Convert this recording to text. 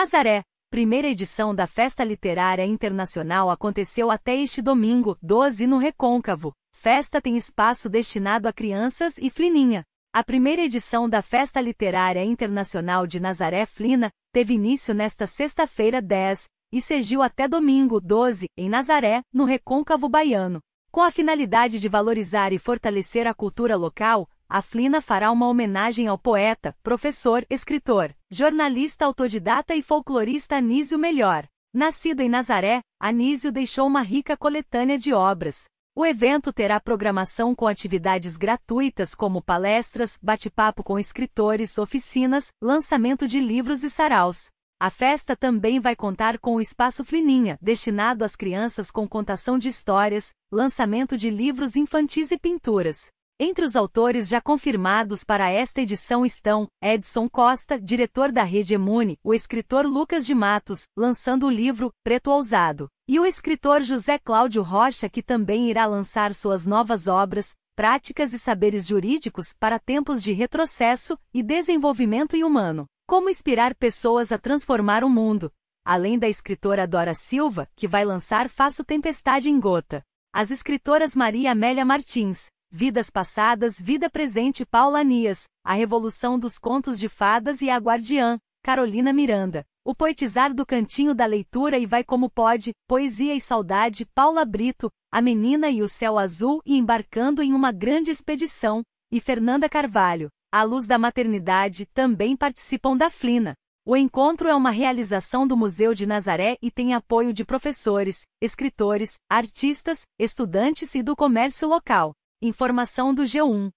Nazaré. Primeira edição da Festa Literária Internacional aconteceu até este domingo, 12, no Recôncavo. Festa tem espaço destinado a crianças e Flininha. A primeira edição da Festa Literária Internacional de Nazaré Flina teve início nesta sexta-feira 10 e seguiu até domingo 12, em Nazaré, no Recôncavo Baiano. Com a finalidade de valorizar e fortalecer a cultura local, a Flina fará uma homenagem ao poeta, professor, escritor, jornalista autodidata e folclorista Anísio Melhor. Nascido em Nazaré, Anísio deixou uma rica coletânea de obras. O evento terá programação com atividades gratuitas como palestras, bate-papo com escritores, oficinas, lançamento de livros e saraus. A festa também vai contar com o Espaço Flininha, destinado às crianças com contação de histórias, lançamento de livros infantis e pinturas. Entre os autores já confirmados para esta edição estão Edson Costa, diretor da Rede Emune, o escritor Lucas de Matos, lançando o livro Preto Ousado, e o escritor José Cláudio Rocha, que também irá lançar suas novas obras, Práticas e Saberes Jurídicos para Tempos de Retrocesso e Desenvolvimento Humano. Como inspirar pessoas a transformar o mundo, além da escritora Dora Silva, que vai lançar Faço Tempestade em Gota. As escritoras Maria Amélia Martins, Vidas Passadas, Vida Presente Paula Nias, A Revolução dos Contos de Fadas e A Guardiã, Carolina Miranda. O Poetizar do Cantinho da Leitura e Vai Como Pode, Poesia e Saudade, Paula Brito, A Menina e o Céu Azul e Embarcando em uma Grande Expedição, e Fernanda Carvalho. A Luz da Maternidade também participam da Flina. O encontro é uma realização do Museu de Nazaré e tem apoio de professores, escritores, artistas, estudantes e do comércio local. Informação do G1.